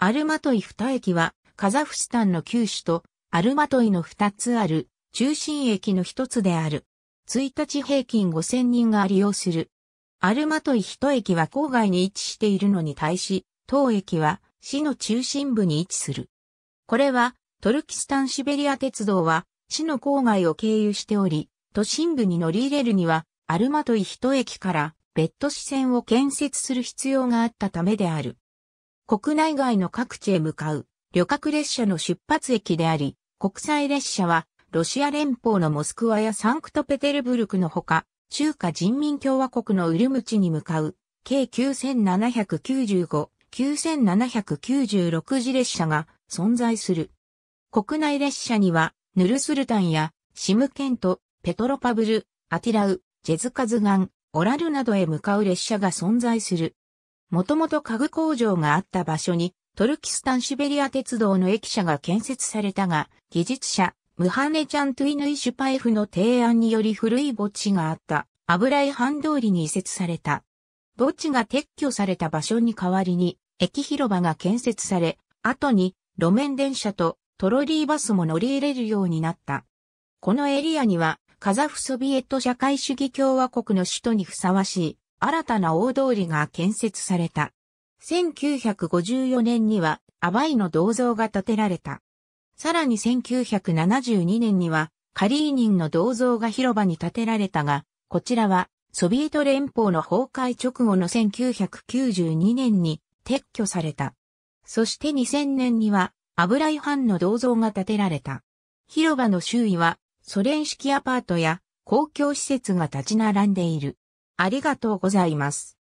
アルマトイ2駅は、カザフスタンの旧首都、アルマトイの2つある、中心駅の一つである。1日平均5000人が利用する。アルマトイ1駅は郊外に位置しているのに対し、当駅は市の中心部に位置する。これは、トルキスタンシベリア鉄道は、市の郊外を経由しており、都心部に乗り入れるには、アルマトイ1駅から別途支線を建設する必要があったためである。国内外の各地へ向かう旅客列車の出発駅であり、国際列車はロシア連邦のモスクワやサンクトペテルブルクのほか、中華人民共和国のウルムチに向かう、計9795、9796次列車が存在する。国内列車には、ヌルスルタンや、シムケント、ペトロパブル、アティラウ、ジェズカズガン、オラルなどへ向かう列車が存在する。もともと家具工場があった場所に、トルキスタンシベリア鉄道の駅舎が建設されたが、技術者、ムハネチャントゥイヌイシュパエフの提案により古い墓地があった、油井半通りに移設された。墓地が撤去された場所に代わりに、駅広場が建設され、後に路面電車とトロリーバスも乗り入れるようになった。このエリアには、カザフソビエト社会主義共和国の首都にふさわしい、新たな大通りが建設された。1954年にはアバイの銅像が建てられた。さらに1972年にはカリーニンの銅像が広場に建てられたが、こちらはソビエト連邦の崩壊直後の1992年に撤去された。そして2000年にはアブライハンの銅像が建てられた。広場の周囲はソ連式アパートや公共施設が立ち並んでいる。ありがとうございます。